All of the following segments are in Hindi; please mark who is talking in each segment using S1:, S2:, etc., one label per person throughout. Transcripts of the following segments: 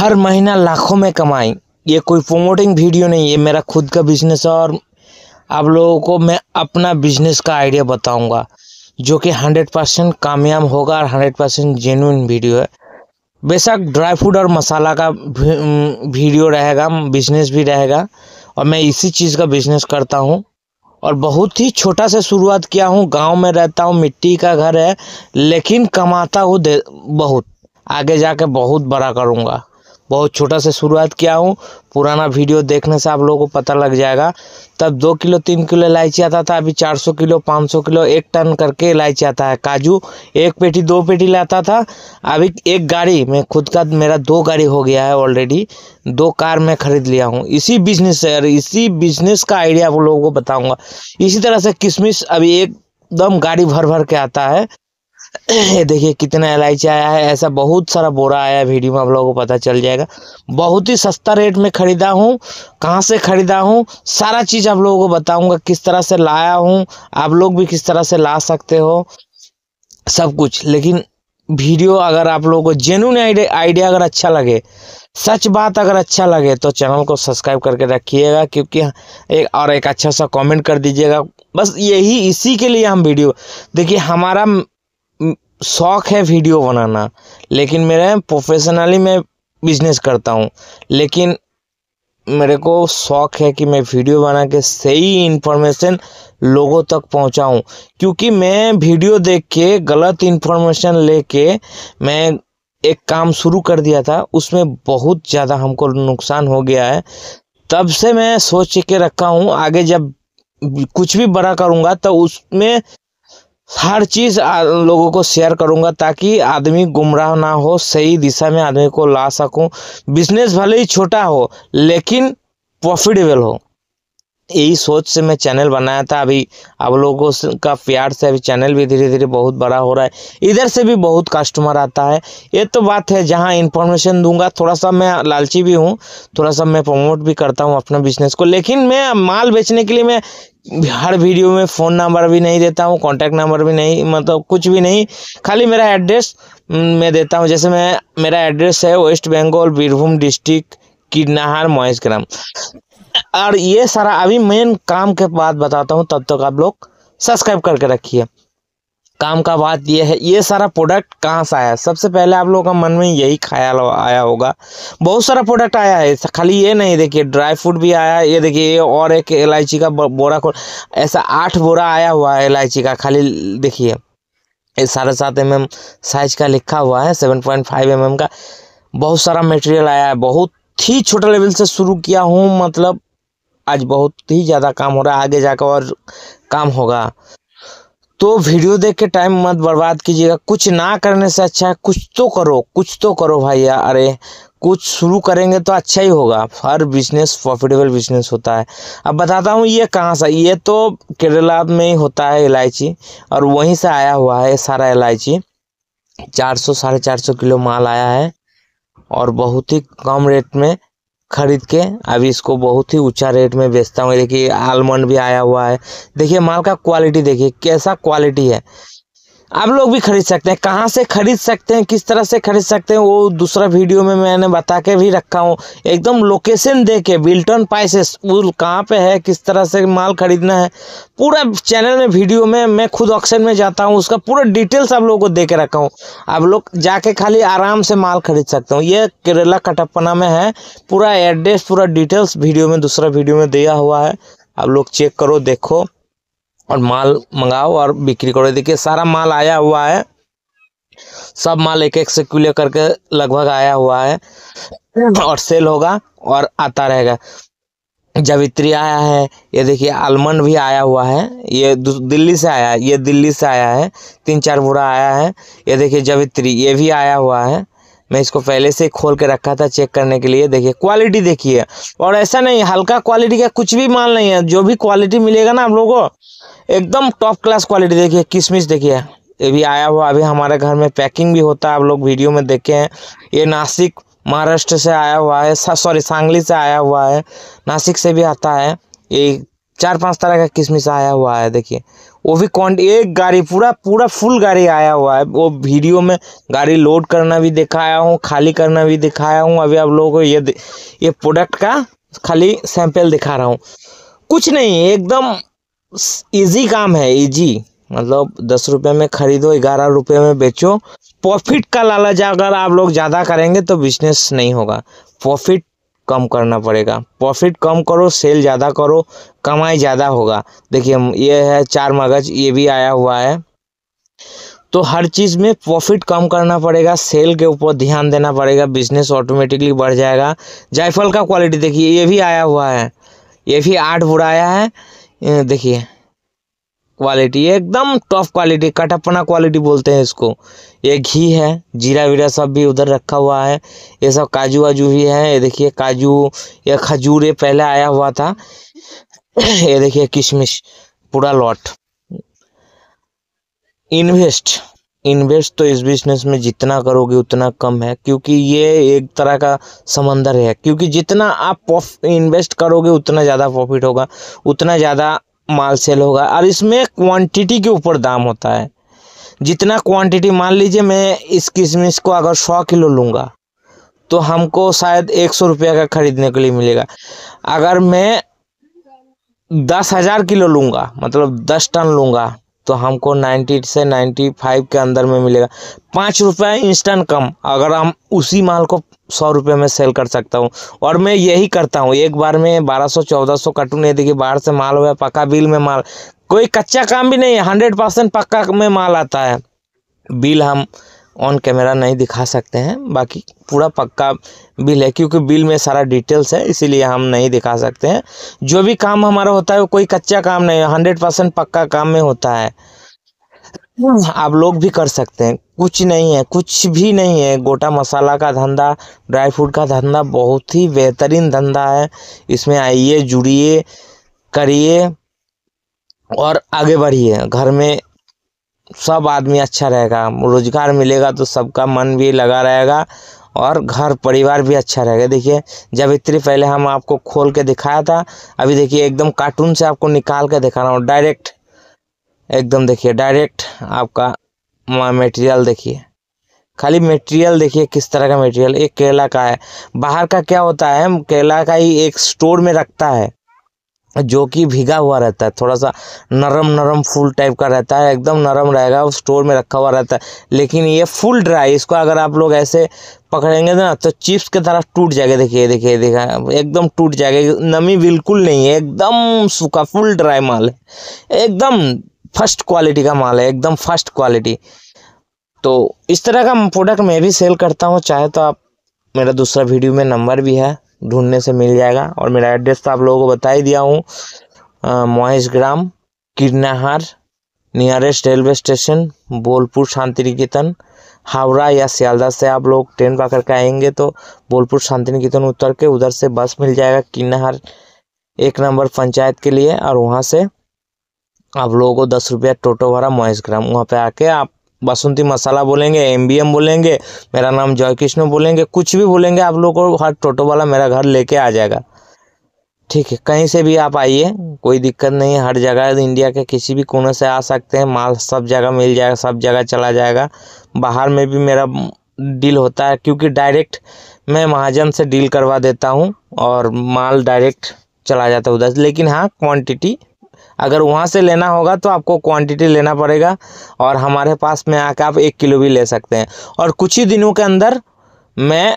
S1: हर महीना लाखों में कमाई ये कोई प्रोमोटिंग वीडियो नहीं ये मेरा खुद का बिजनेस है और आप लोगों को मैं अपना बिजनेस का आइडिया बताऊंगा जो कि हंड्रेड परसेंट कामयाब होगा और हंड्रेड परसेंट जेन्यून वीडियो है बेशक ड्राई फ्रूट और मसाला का वीडियो रहेगा बिजनेस भी रहेगा और मैं इसी चीज़ का बिजनेस करता हूँ और बहुत ही छोटा सा शुरुआत किया हूँ गांव में रहता हूँ मिट्टी का घर है लेकिन कमाता हूँ बहुत आगे जाके बहुत बड़ा करूँगा बहुत छोटा से शुरुआत किया हूँ पुराना वीडियो देखने से आप लोगों को पता लग जाएगा तब दो किलो तीन किलो इलायची आता था अभी चार सौ किलो पाँच सौ किलो एक टन करके इलायची आता है काजू एक पेटी दो पेटी लाता था अभी एक गाड़ी मैं खुद का मेरा दो गाड़ी हो गया है ऑलरेडी दो कार मैं ख़रीद लिया हूँ इसी बिजनेस से और इसी बिजनेस का आइडिया आप लोगों को बताऊँगा इसी तरह से किशमिश अभी एकदम गाड़ी भर भर के आता है देखिए कितना एल आया है ऐसा बहुत सारा बोरा आया है वीडियो में आप लोगों को पता चल जाएगा बहुत ही सस्ता रेट में ख़रीदा हूँ कहाँ से ख़रीदा हूँ सारा चीज़ आप लोगों को बताऊंगा किस तरह से लाया हूँ आप लोग भी किस तरह से ला सकते हो सब कुछ लेकिन वीडियो अगर आप लोगों को जेन्यून आइडिया अगर अच्छा लगे सच बात अगर अच्छा लगे तो चैनल को सब्सक्राइब करके रखिएगा क्योंकि हाँ, एक और एक अच्छा सा कमेंट कर दीजिएगा बस यही इसी के लिए हम वीडियो देखिए हमारा शौक़ है वीडियो बनाना लेकिन मेरा प्रोफेशनली मैं बिजनेस करता हूँ लेकिन मेरे को शौक़ है कि मैं वीडियो बना के सही इन्फॉर्मेशन लोगों तक पहुँचाऊँ क्योंकि मैं वीडियो देख के गलत इन्फॉर्मेशन लेके मैं एक काम शुरू कर दिया था उसमें बहुत ज़्यादा हमको नुकसान हो गया है तब से मैं सोच के रखा हूँ आगे जब कुछ भी बड़ा करूँगा तो उसमें हर चीज़ लोगों को शेयर करूंगा ताकि आदमी गुमराह ना हो सही दिशा में आदमी को ला सकूं बिजनेस भले ही छोटा हो लेकिन प्रॉफिटेबल हो यही सोच से मैं चैनल बनाया था अभी आप लोगों का प्यार से अभी चैनल भी धीरे धीरे बहुत बड़ा हो रहा है इधर से भी बहुत कस्टमर आता है ये तो बात है जहाँ इन्फॉर्मेशन दूंगा थोड़ा सा मैं लालची भी हूँ थोड़ा सा मैं प्रमोट भी करता हूँ अपना बिजनेस को लेकिन मैं माल बेचने के लिए मैं हर वीडियो में फ़ोन नंबर भी नहीं देता हूँ कांटेक्ट नंबर भी नहीं मतलब कुछ भी नहीं खाली मेरा एड्रेस मैं देता हूँ जैसे मैं मेरा एड्रेस है वेस्ट बंगाल बीरभूम डिस्ट्रिक्ट किडनाहार महेश ग्राम और ये सारा अभी मेन काम के बाद बताता हूँ तब तक आप लोग सब्सक्राइब करके रखिए काम का बात यह है ये सारा प्रोडक्ट कहाँ से आया सबसे पहले आप लोगों का मन में यही ख्याल आया होगा बहुत सारा प्रोडक्ट आया है खाली ये नहीं देखिए ड्राई फ्रूट भी आया है ये देखिए और एक इलायची का बोरा खोल ऐसा आठ बोरा आया हुआ है इलायची का खाली देखिए साढ़े सात एम एम साइज का लिखा हुआ है seven point five M M का बहुत सारा मटेरियल आया है बहुत ही छोटे लेवल से शुरू किया हूँ मतलब आज बहुत ही ज़्यादा काम हो रहा है आगे जाकर और काम होगा तो वीडियो देख के टाइम मत बर्बाद कीजिएगा कुछ ना करने से अच्छा है कुछ तो करो कुछ तो करो भैया अरे कुछ शुरू करेंगे तो अच्छा ही होगा हर बिजनेस प्रॉफिटेबल बिजनेस होता है अब बताता हूँ ये कहाँ से ये तो केरला में ही होता है इलायची और वहीं से आया हुआ है सारा इलायची चार सौ साढ़े चार सौ किलो माल आया है और बहुत ही कम रेट में खरीद के अभी इसको बहुत ही ऊंचा रेट में बेचता हूँ देखिए आलमंड भी आया हुआ है देखिए माल का क्वालिटी देखिए कैसा क्वालिटी है आप लोग भी खरीद सकते हैं कहाँ से खरीद सकते हैं किस तरह से खरीद सकते हैं वो दूसरा वीडियो में मैंने बता के भी रखा हूँ एकदम लोकेशन दे के बिल्टन पाइसेस वो कहाँ पे है किस तरह से माल खरीदना है पूरा चैनल में वीडियो में मैं खुद ऑक्शन में जाता हूँ उसका पूरा डिटेल्स आप लोगों को दे के रखा हूँ आप लोग जाके खाली आराम से माल खरीद सकते हो ये केरला कटप्पना में है पूरा एड्रेस पूरा डिटेल्स वीडियो में दूसरा वीडियो में दिया हुआ है आप लोग चेक करो देखो और माल मंगाओ और बिक्री करो देखिए सारा माल आया हुआ है सब माल एक एक से क्लियर करके लगभग आया हुआ है और सेल होगा और आता रहेगा जवित्री आया है ये देखिए आलमंड भी आया हुआ है ये दिल्ली से आया है ये दिल्ली से आया है तीन चार बुरा आया है ये देखिए जावित्री ये भी आया हुआ है मैं इसको पहले से खोल के रखा था चेक करने के लिए देखिए क्वालिटी देखिए और ऐसा नहीं हल्का क्वालिटी का कुछ भी माल नहीं है जो भी क्वालिटी मिलेगा ना आप लोगों को एकदम टॉप क्लास क्वालिटी देखिए किशमिश देखिए ये भी आया हुआ अभी हमारे घर में पैकिंग भी होता है आप लोग वीडियो में देखे हैं ये नासिक महाराष्ट्र से आया हुआ है सॉरी सांगली से आया हुआ है नासिक से भी आता है ये चार पांच तरह का किशमिश आया हुआ है देखिए वो भी कौन एक गाड़ी पूरा पूरा फुल गाड़ी आया हुआ है वो वीडियो में गाड़ी लोड करना भी दिखाया हूँ खाली करना भी दिखाया हूँ अभी आप लोगों को ये ये प्रोडक्ट का खाली सैंपल दिखा रहा हूँ कुछ नहीं एकदम इजी काम है इजी मतलब दस रुपये में खरीदो ग्यारह रुपये में बेचो प्रॉफिट का लालच अगर आप लोग ज़्यादा करेंगे तो बिजनेस नहीं होगा प्रॉफिट कम करना पड़ेगा प्रॉफिट कम करो सेल ज़्यादा करो कमाई ज़्यादा होगा देखिए ये है चार मगज ये भी आया हुआ है तो हर चीज़ में प्रॉफिट कम करना पड़ेगा सेल के ऊपर ध्यान देना पड़ेगा बिजनेस ऑटोमेटिकली बढ़ जाएगा जायफल का क्वालिटी देखिए ये भी आया हुआ है ये भी आठ बुराया है देखिए क्वालिटी एकदम टॉप क्वालिटी कटपना क्वालिटी बोलते हैं इसको ये घी है जीरा वीरा सब भी उधर रखा हुआ है ये सब काजू वाजू भी है ये देखिए काजू या खजूर ये पहले आया हुआ था ये देखिए किशमिश पूरा लॉट इन्वेस्ट इन्वेस्ट तो इस बिजनेस में जितना करोगे उतना कम है क्योंकि ये एक तरह का समंदर है क्योंकि जितना आप इन्वेस्ट करोगे उतना ज़्यादा प्रॉफिट होगा उतना ज़्यादा माल सेल होगा और इसमें क्वांटिटी के ऊपर दाम होता है जितना क्वांटिटी मान लीजिए मैं इस किशमिश को अगर सौ किलो लूँगा तो हमको शायद एक सौ रुपया का ख़रीदने के लिए मिलेगा अगर मैं दस हज़ार किलो लूँगा मतलब दस टन लूँगा तो हमको नाइन्टी से नाइन्टी फाइव के अंदर में मिलेगा पाँच रुपये इंस्टेंट कम अगर हम उसी माल को सौ रुपये में सेल कर सकता हूँ और मैं यही करता हूँ एक बार में बारह सौ चौदह सौ कार्टून ये देखिए बाहर से माल हुआ पक्का बिल में माल कोई कच्चा काम भी नहीं है हंड्रेड परसेंट पक्का में माल आता है बिल हम ऑन कैमरा नहीं दिखा सकते हैं बाकी पूरा पक्का बिल है क्योंकि बिल में सारा डिटेल्स है इसीलिए हम नहीं दिखा सकते हैं जो भी काम हमारा होता है वो कोई कच्चा काम नहीं है हंड्रेड परसेंट पक्का काम में होता है आप लोग भी कर सकते हैं कुछ नहीं है कुछ भी नहीं है गोटा मसाला का धंधा ड्राई फ्रूट का धंधा बहुत ही बेहतरीन धंधा है इसमें आइए जुड़िए करिए और आगे बढ़िए घर में सब आदमी अच्छा रहेगा रोज़गार मिलेगा तो सबका मन भी लगा रहेगा और घर परिवार भी अच्छा रहेगा देखिए जब इतनी पहले हम आपको खोल के दिखाया था अभी देखिए एकदम कार्टून से आपको निकाल के दिखा रहा हूँ डायरेक्ट एकदम देखिए डायरेक्ट आपका मटेरियल देखिए खाली मटेरियल देखिए किस तरह का मटेरियल एक केला का है बाहर का क्या होता है केला का ही एक स्टोर में रखता है जो कि भीगा हुआ रहता है थोड़ा सा नरम नरम फूल टाइप का रहता है एकदम नरम रहेगा स्टोर में रखा हुआ रहता है लेकिन ये फुल ड्राई इसको अगर आप लोग ऐसे पकड़ेंगे ना तो चिप्स के तरह टूट जाएगा देखिए देखिए देखा एकदम टूट जाएगा नमी बिल्कुल नहीं है एकदम सूखा फुल ड्राई माल है एकदम फर्स्ट क्वालिटी का माल है एकदम फर्स्ट क्वालिटी तो इस तरह का प्रोडक्ट मैं भी सेल करता हूँ चाहे तो आप मेरा दूसरा वीडियो में नंबर भी है ढूंढने से मिल जाएगा और मेरा एड्रेस तो आप लोगों को बता ही दिया हूँ महेश ग्राम Kirnahar nearest railway station Bolpur Shanti Niketan Howrah या सियालदा से आप लोग ट्रेन पकड़ के आएंगे तो बोलपुर शांति निकेतन उतर के उधर से बस मिल जाएगा किन्नहर एक नंबर पंचायत के लिए और वहाँ से आप लोगों को दस रुपया टोटो भाड़ा महेश ग्राम वहाँ पर आके आप बासुंती मसाला बोलेंगे एम बी एम बोलेंगे मेरा नाम जय कृष्ण बोलेंगे कुछ भी बोलेंगे आप लोग को हर टोटो वाला मेरा घर लेके आ जाएगा ठीक है कहीं से भी आप आइए कोई दिक्कत नहीं है हर जगह इंडिया के किसी भी कोने से आ सकते हैं माल सब जगह मिल जाएगा सब जगह चला जाएगा बाहर में भी मेरा डील होता है क्योंकि डायरेक्ट मैं महाजन से डील करवा देता हूँ और माल डायरेक्ट चला जाता है उधर लेकिन हाँ क्वांटिटी अगर वहाँ से लेना होगा तो आपको क्वांटिटी लेना पड़ेगा और हमारे पास में आकर आप एक किलो भी ले सकते हैं और कुछ ही दिनों के अंदर मैं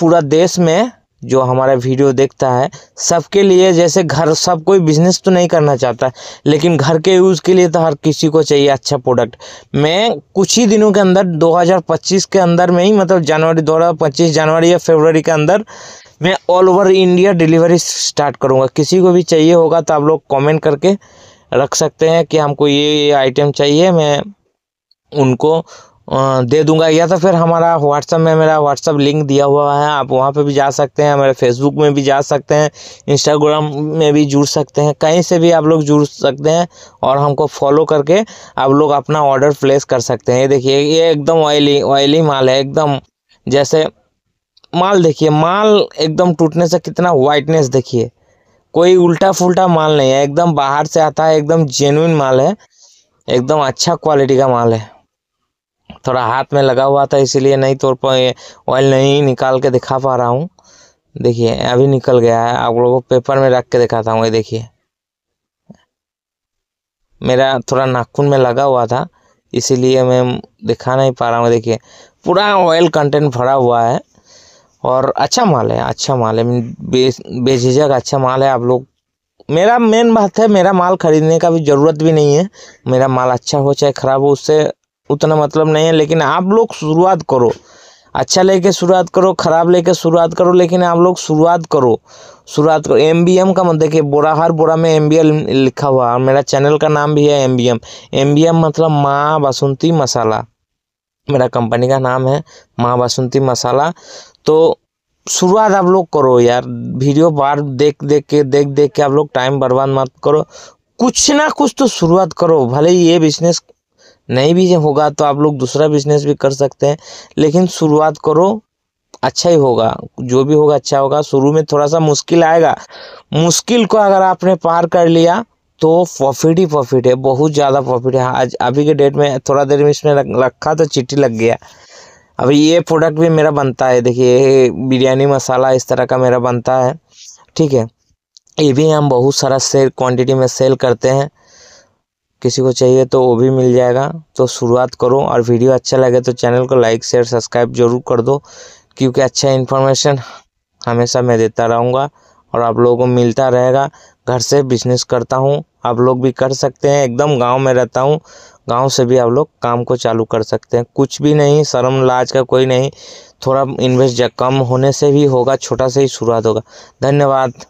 S1: पूरा देश में जो हमारा वीडियो देखता है सबके लिए जैसे घर सब कोई बिजनेस तो नहीं करना चाहता लेकिन घर के यूज़ के लिए तो हर किसी को चाहिए अच्छा प्रोडक्ट मैं कुछ ही दिनों के अंदर 2025 के अंदर में ही मतलब जनवरी दो हज़ार पच्चीस जनवरी या फरवरी के अंदर मैं all over India delivery start करूँगा किसी को भी चाहिए होगा तो आप लोग कमेंट करके रख सकते हैं कि हमको ये ये आइटम चाहिए मैं उनको दे दूंगा या तो फिर हमारा व्हाट्सअप में मेरा व्हाट्सअप लिंक दिया हुआ है आप वहाँ पे भी जा सकते हैं हमारे फेसबुक में भी जा सकते हैं इंस्टाग्राम में भी जुड़ सकते हैं कहीं से भी आप लोग जुड़ सकते हैं और हमको फॉलो करके आप लोग अपना ऑर्डर प्लेस कर सकते हैं ये देखिए ये एकदम ऑयली ऑयली माल है एकदम जैसे माल देखिए माल एकदम टूटने से कितना वाइटनेस देखिए कोई उल्टा फुलटा माल नहीं है एकदम बाहर से आता है एकदम जेनुइन माल है एकदम अच्छा क्वालिटी का माल है थोड़ा हाथ में लगा हुआ था इसीलिए नहीं तोड़ पाए ऑयल नहीं निकाल के दिखा पा रहा हूँ देखिए अभी निकल गया है आप लोगों को पेपर में रख के दिखाता हूँ ये देखिए मेरा थोड़ा नाखून में लगा हुआ था इसीलिए मैं दिखा नहीं पा रहा हूँ देखिए पूरा ऑयल कंटेंट भरा हुआ है और अच्छा माल है अच्छा माल है बेझिझक अच्छा माल है आप लोग मेरा मेन बात है मेरा माल ख़रीदने का भी ज़रूरत भी नहीं है मेरा माल अच्छा हो चाहे ख़राब हो उससे उतना मतलब नहीं है लेकिन आप लोग शुरुआत करो अच्छा लेके शुरुआत करो ख़राब लेके शुरुआत करो लेकिन आप लोग शुरुआत करो शुरुआत करो एम बी एम का मतलब देखिए बोरा हर बोरा में एम बी एल लिखा हुआ और मेरा चैनल का नाम भी है M B M M B M मतलब माँ बासुंती मसाला मेरा कंपनी का नाम है माँ बासुंती मसाला तो शुरुआत आप लोग करो यार वीडियो बार देख देख के देख देख के आप लोग टाइम बर्बाद मत करो कुछ ना कुछ तो शुरुआत करो भले ये बिजनेस नहीं भी होगा तो आप लोग दूसरा बिजनेस भी कर सकते हैं लेकिन शुरुआत करो अच्छा ही होगा जो भी होगा अच्छा होगा शुरू में थोड़ा सा मुश्किल आएगा मुश्किल को अगर आपने पार कर लिया तो प्रॉफिट ही प्रॉफिट है बहुत ज़्यादा प्रॉफिट है आज अभी के डेट में थोड़ा देर में इसमें रखा तो चिट्ठी लग गया अब ये प्रोडक्ट भी मेरा बनता है देखिए बिरयानी मसाला इस तरह का मेरा बनता है ठीक है ये भी हम बहुत सारा सेल क्वांटिटी में सेल करते हैं किसी को चाहिए तो वो भी मिल जाएगा तो शुरुआत करो और वीडियो अच्छा लगे तो चैनल को लाइक शेयर सब्सक्राइब जरूर कर दो क्योंकि अच्छा इन्फॉर्मेशन हमेशा मैं देता रहूँगा और आप लोगों को मिलता रहेगा घर से बिजनेस करता हूँ आप लोग भी कर सकते हैं एकदम गाँव में रहता हूँ गांव से भी आप लोग काम को चालू कर सकते हैं कुछ भी नहीं शर्म लाज का कोई नहीं थोड़ा इन्वेस्ट कम होने से भी होगा छोटा से ही शुरुआत होगा धन्यवाद